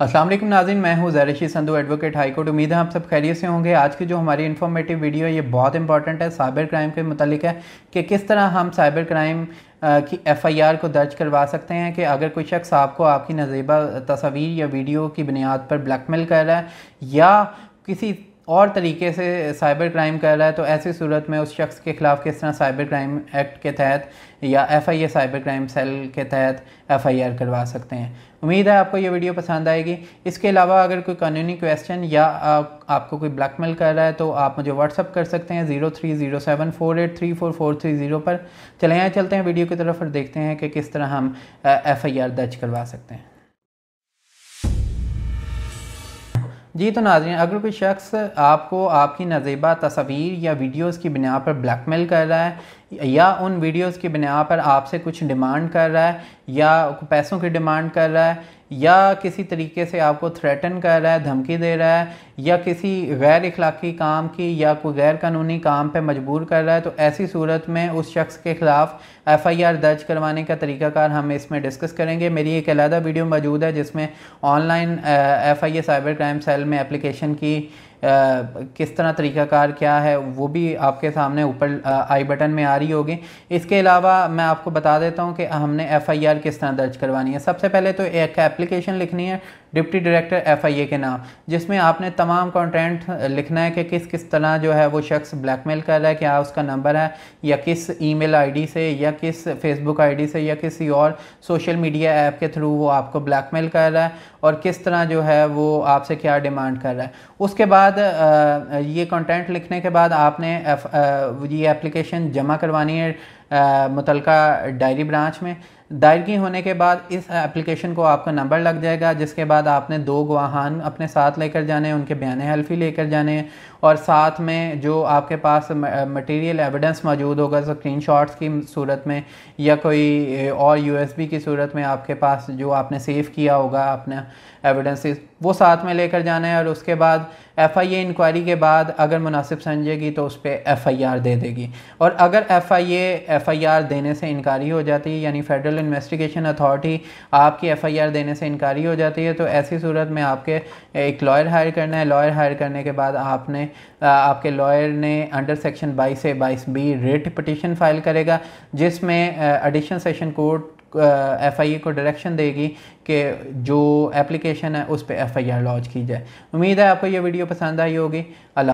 असलम नाजिन मैं हूं जैरशी संधू एडवोकेट हाई कोर्ट उम्मीद है आप सब खैरियत से होंगे आज की जो हमारी इन्फॉर्मेटिव वीडियो है ये बहुत इंपॉर्टेंट है साइबर क्राइम के मतलब है कि किस तरह हम साइबर क्राइम की एफआईआर को दर्ज करवा सकते हैं कि अगर कोई शख्स आपको आपकी नजेबा तस्वीर या वीडियो की बुनियाद पर ब्लैकमेल कर रहा है या किसी और तरीके से साइबर क्राइम कर रहा है तो ऐसी सूरत में उस शख्स के ख़िलाफ़ किस तरह साइबर क्राइम एक्ट के तहत या F I A cyber crime cell के तहत एफ़ आई आर करवा सकते हैं उम्मीद है आपको ये वीडियो पसंद आएगी इसके अलावा अगर कोई कानूनी क्वेश्चन या आप, आपको कोई ब्लैकमेल कर रहा है तो आप मुझे व्हाट्सअप कर सकते हैं zero three zero seven four eight three four four three zero पर चले चलते हैं वीडियो की तरफ और देखते हैं कि किस तरह हम एफ़ आई आर दर्ज करवा सकते हैं जी तो नाजरीन अगर कोई शख्स आपको आपकी नजीबा तस्वीर या वीडियोस की बिना पर ब्लैकमेल कर रहा है या उन वीडियोस की बिना पर आपसे कुछ डिमांड कर रहा है या पैसों की डिमांड कर रहा है या किसी तरीके से आपको थ्रेटन कर रहा है धमकी दे रहा है या किसी गैर इखलाकी काम की या कोई गैर कानूनी काम पे मजबूर कर रहा है तो ऐसी सूरत में उस शख्स के ख़िलाफ़ एफआईआर दर्ज करवाने का तरीकाकार हम इसमें डिस्कस करेंगे मेरी एक अलहदा वीडियो मौजूद है जिसमें online F I A cyber crime cell में एप्लीकेशन की किस तरह तरीकाकार क्या है वो भी आपके सामने ऊपर आई बटन में आ रही होगी इसके अलावा मैं आपको बता देता हूँ कि हमने एफ़ आई आर किस तरह दर्ज करवानी है सबसे पहले तो एक एप्लीकेशन लिखनी है डिप्टी डायरेक्टर एफआईए के नाम जिसमें आपने तमाम कॉन्टेंट लिखना है कि किस किस तरह जो है वो शख्स ब्लैकमेल कर रहा है क्या उसका नंबर है या किस ईमेल आईडी से या किस फेसबुक आईडी से या किसी और सोशल मीडिया ऐप के थ्रू वो आपको ब्लैकमेल कर रहा है और किस तरह जो है वो आपसे क्या डिमांड कर रहा है उसके बाद ये कंटेंट लिखने के बाद आपने ये एप्लीकेशन जमा करवानी है मुतलका डायरी ब्रांच में दायरगी होने के बाद इस एप्लीकेशन को आपका नंबर लग जाएगा जिसके बाद आपने दो गवाहान अपने साथ लेकर जाने उनके बयान हल्फी लेकर जाने और साथ में जो आपके पास मटेरियल एविडेंस मौजूद होगा स्क्रीन शॉट्स की सूरत में या कोई और यूएसबी की सूरत में आपके पास जो आपने सेव किया होगा अपने एविडेंसेस वो साथ में लेकर जाना है और उसके बाद एफ़ आई ए इंक्वायरी के बाद अगर मुनासिब समझेगी तो उस पर एफ़ आई आर दे देगी और अगर F I F I R देने से इनकारी हो जाती है यानी फेडरल इन्वेस्टिगेशन अथॉरिटी आपकी एफआईआर देने से इनकारी हो जाती है तो ऐसी सूरत में आपके एक लॉयर हायर करना है लॉयर हायर करने के बाद आपने आपके लॉयर ने अंडर सेक्शन 22 से 22 बी रेट पटिशन फाइल करेगा जिसमें addition session court F I A को डायरेक्शन देगी कि जो एप्लीकेशन है उस पर एफ आई आर लॉन्च की जाए उम्मीद है आपको यह वीडियो पसंद आई होगी अल्लाह